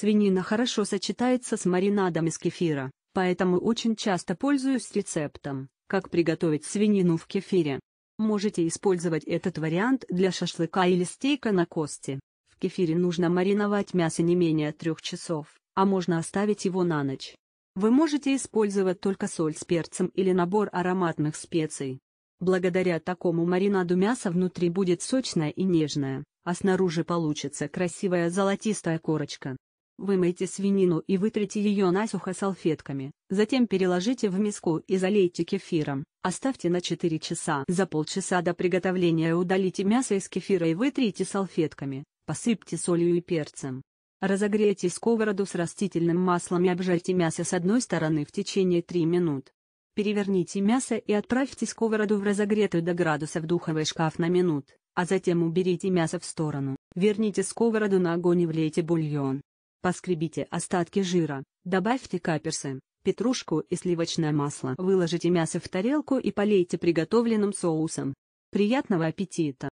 Свинина хорошо сочетается с маринадом из кефира, поэтому очень часто пользуюсь рецептом, как приготовить свинину в кефире. Можете использовать этот вариант для шашлыка или стейка на кости. В кефире нужно мариновать мясо не менее трех часов, а можно оставить его на ночь. Вы можете использовать только соль с перцем или набор ароматных специй. Благодаря такому маринаду мясо внутри будет сочное и нежное, а снаружи получится красивая золотистая корочка. Вымойте свинину и вытрите ее насухо салфетками, затем переложите в миску и залейте кефиром, оставьте на 4 часа. За полчаса до приготовления удалите мясо из кефира и вытрите салфетками, посыпьте солью и перцем. Разогрейте сковороду с растительным маслом и обжарьте мясо с одной стороны в течение 3 минут. Переверните мясо и отправьте сковороду в разогретую до градусов духовый шкаф на минут, а затем уберите мясо в сторону. Верните сковороду на огонь и влейте бульон. Поскребите остатки жира, добавьте каперсы, петрушку и сливочное масло. Выложите мясо в тарелку и полейте приготовленным соусом. Приятного аппетита!